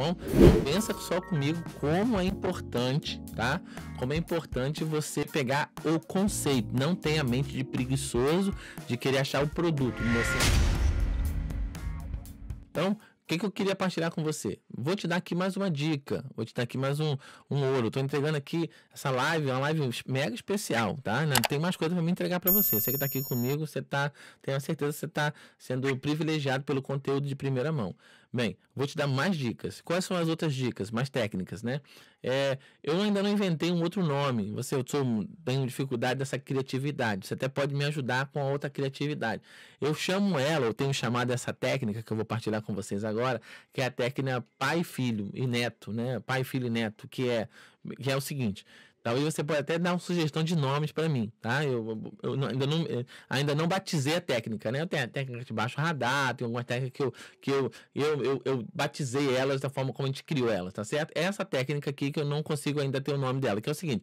bom? Pensa só comigo como é importante, tá? Como é importante você pegar o conceito. Não tenha mente de preguiçoso de querer achar o produto. Você... Então, o que, que eu queria partilhar com você? Vou te dar aqui mais uma dica, vou te dar aqui mais um, um ouro. Estou entregando aqui essa live, é uma live mega especial, tá? Não tem mais coisa para me entregar para você. Você que está aqui comigo, você tá, tenho a certeza que você está sendo privilegiado pelo conteúdo de primeira mão. Bem, vou te dar mais dicas. Quais são as outras dicas, mais técnicas, né? É, eu ainda não inventei um outro nome. Você, eu sou, tenho dificuldade dessa criatividade. Você até pode me ajudar com a outra criatividade. Eu chamo ela, eu tenho chamado essa técnica que eu vou partilhar com vocês agora, que é a técnica pai, filho e neto, né? Pai, filho e neto, que é, que é o seguinte. Talvez você pode até dar uma sugestão de nomes para mim, tá? Eu, eu, eu, ainda, não, eh, ainda não batizei a técnica, né? Eu tenho a técnica de baixo radar, tem algumas técnicas que eu, que eu, eu, eu, eu batizei elas da forma como a gente criou elas, tá certo? Essa técnica aqui que eu não consigo ainda ter o nome dela, que é o seguinte.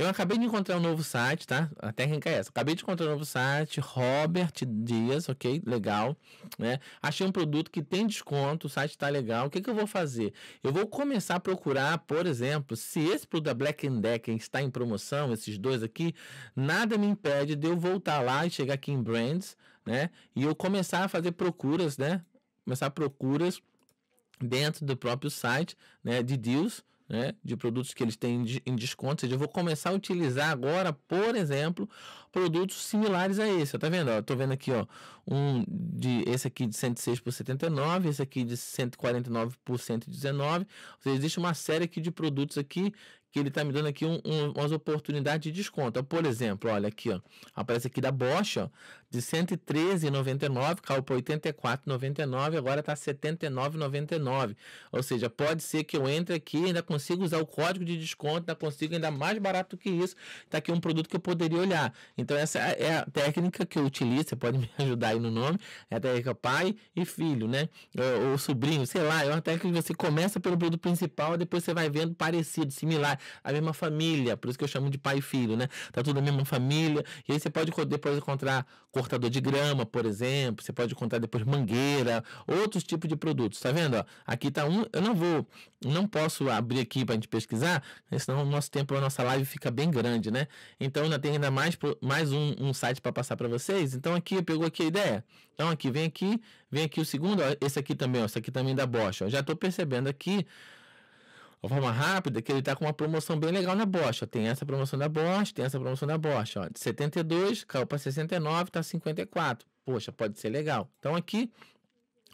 Eu acabei de encontrar um novo site, tá? A técnica é essa. Acabei de encontrar um novo site, Robert Dias, ok? Legal. Né? Achei um produto que tem desconto, o site tá legal. O que, que eu vou fazer? Eu vou começar a procurar, por exemplo, se esse produto da Black Decker está em promoção, esses dois aqui, nada me impede de eu voltar lá e chegar aqui em Brands, né? E eu começar a fazer procuras, né? Começar procuras dentro do próprio site, né? De deals, né, de produtos que eles têm em desconto. Ou seja, eu vou começar a utilizar agora, por exemplo, produtos similares a esse. Tá vendo? Estou vendo aqui, ó, um de esse aqui de 106 por 79, esse aqui de 149 por 119. Ou seja, existe uma série aqui de produtos aqui que ele está me dando aqui um, um, umas oportunidades de desconto. Então, por exemplo, olha aqui, ó, aparece aqui da Bosch, ó, de 113,99 caiu para 84,99, agora está 79,99. Ou seja, pode ser que eu entre aqui, ainda consiga usar o código de desconto, ainda consiga ainda mais barato que isso. Está aqui um produto que eu poderia olhar. Então essa é, é a técnica que eu utilizo, você pode me ajudar aí no nome, é a técnica pai e filho, né? Ou, ou sobrinho, sei lá, é uma técnica que você começa pelo produto principal, depois você vai vendo parecido, similar a mesma família, por isso que eu chamo de pai e filho, né? Tá tudo a mesma família. E aí você pode depois encontrar cortador de grama, por exemplo, você pode encontrar depois mangueira, outros tipos de produtos, tá vendo? Ó, aqui tá um, eu não vou, não posso abrir aqui para a gente pesquisar, né? senão o nosso tempo, a nossa live fica bem grande, né? Então ainda tem ainda mais, mais um, um site para passar para vocês. Então aqui, pegou aqui a ideia? Então aqui, vem aqui, vem aqui o segundo, ó, esse aqui também, ó, esse aqui também da Bosch, ó, já estou percebendo aqui uma forma rápida é que ele está com uma promoção bem legal na Bosch. Ó. Tem essa promoção da Bosch, tem essa promoção da Bosch. Ó. De 72 caiu para 69, está 54. Poxa, pode ser legal. Então aqui,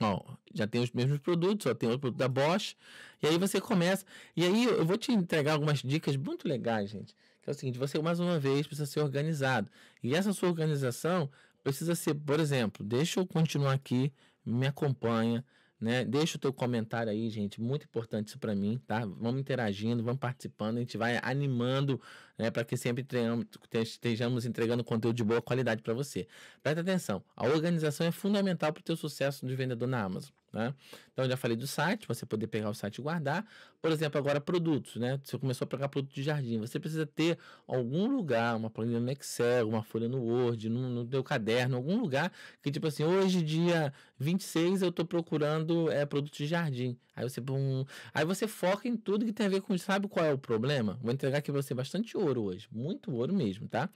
ó, já tem os mesmos produtos, só tem o produto da Bosch. E aí você começa. E aí eu vou te entregar algumas dicas muito legais, gente. Que é o seguinte: você mais uma vez precisa ser organizado. E essa sua organização precisa ser, por exemplo, deixa eu continuar aqui, me acompanha né? Deixa o teu comentário aí, gente. Muito importante isso para mim, tá? Vamos interagindo, vamos participando, a gente vai animando né, para que sempre treinamos, estejamos entregando conteúdo de boa qualidade para você. Presta atenção, a organização é fundamental para o teu sucesso de vendedor na Amazon. Né? Então, eu já falei do site, você poder pegar o site e guardar. Por exemplo, agora produtos, né? Você começou a pegar produto de jardim, você precisa ter algum lugar, uma planilha no Excel, uma folha no Word, no, no teu caderno, algum lugar que, tipo assim, hoje, dia 26, eu estou procurando é, produto de jardim. Aí você, um, aí você foca em tudo que tem a ver com, sabe qual é o problema? Vou entregar aqui para você bastante ouro hoje, muito ouro mesmo, tá?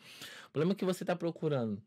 O problema é que você está procurando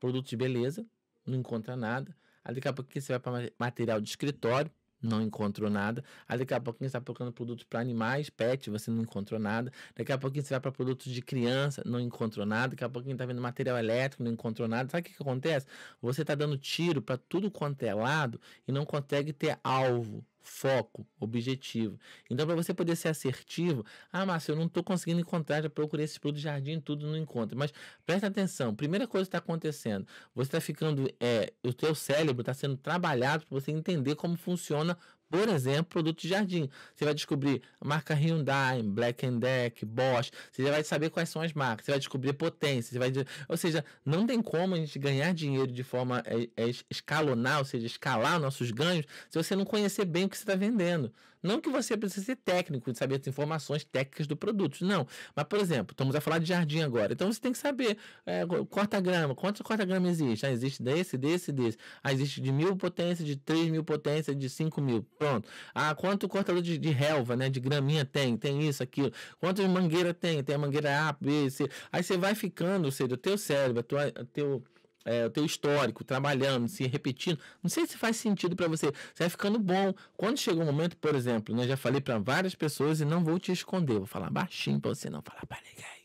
produto de beleza, não encontra nada. Aí daqui a pouquinho você vai para material de escritório, não encontrou nada. Aí daqui a pouquinho você está procurando produtos para animais, pet, você não encontrou nada. Daqui a pouquinho você vai para produtos de criança, não encontrou nada. Daqui a pouquinho está vendo material elétrico, não encontrou nada. Sabe o que, que acontece? Você está dando tiro para tudo quanto é lado e não consegue ter alvo foco, objetivo. Então, para você poder ser assertivo, ah, Márcio, eu não estou conseguindo encontrar, já procurei esse produto jardim, tudo não encontro. Mas presta atenção, primeira coisa que está acontecendo, você está ficando, é, o teu cérebro está sendo trabalhado para você entender como funciona por exemplo, produtos de jardim. Você vai descobrir a marca Hyundai, Black Deck, Bosch. Você vai saber quais são as marcas. Você vai descobrir potência. Você vai... Ou seja, não tem como a gente ganhar dinheiro de forma é, escalonar, ou seja, escalar nossos ganhos, se você não conhecer bem o que você está vendendo. Não que você precise ser técnico de saber as informações técnicas do produto, não. Mas, por exemplo, estamos a falar de jardim agora. Então você tem que saber é, corta-grama, quantos corta-grama existe? Ah, existe desse, desse, desse. Ah, existe de mil potência, de três mil potência, de cinco mil. Pronto. Ah, quanto cortador de, de relva, né? De graminha tem, tem isso, aquilo. Quantas mangueira tem? Tem a mangueira A, B, C. Aí você vai ficando, ou seja, o teu cérebro, a tua, a teu é, o teu histórico, trabalhando, se repetindo, não sei se faz sentido para você. Você vai ficando bom. Quando chega um momento, por exemplo, né, já falei para várias pessoas e não vou te esconder, vou falar baixinho para você não falar para ninguém.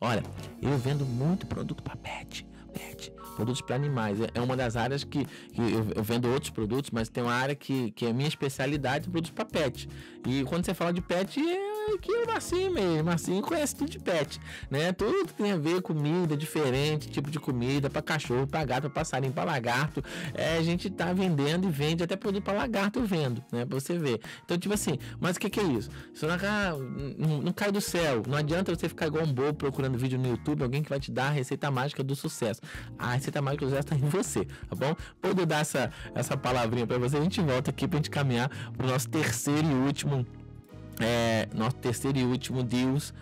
Olha, eu vendo muito produto para pet, pet, produtos para animais. É, é uma das áreas que, que eu, eu, vendo outros produtos, mas tem uma área que, que é minha especialidade, produtos para pet. E quando você fala de pet, eu é que o Marcinho mesmo. assim conhece tudo de pet, né? Tudo que tem a ver comida, diferente tipo de comida, para cachorro, para gato, para passarinho, para lagarto. É, a gente tá vendendo e vende, até produto para lagarto eu vendo, né? Pra você ver. Então, tipo assim, mas o que, que é isso? Isso não, não, não cai do céu. Não adianta você ficar igual um bobo procurando vídeo no YouTube, alguém que vai te dar a receita mágica do sucesso. A receita mágica do sucesso tá em você, tá bom? Poder dar essa, essa palavrinha para você, a gente volta aqui pra gente caminhar pro nosso terceiro e último é, nosso terceiro e último Deus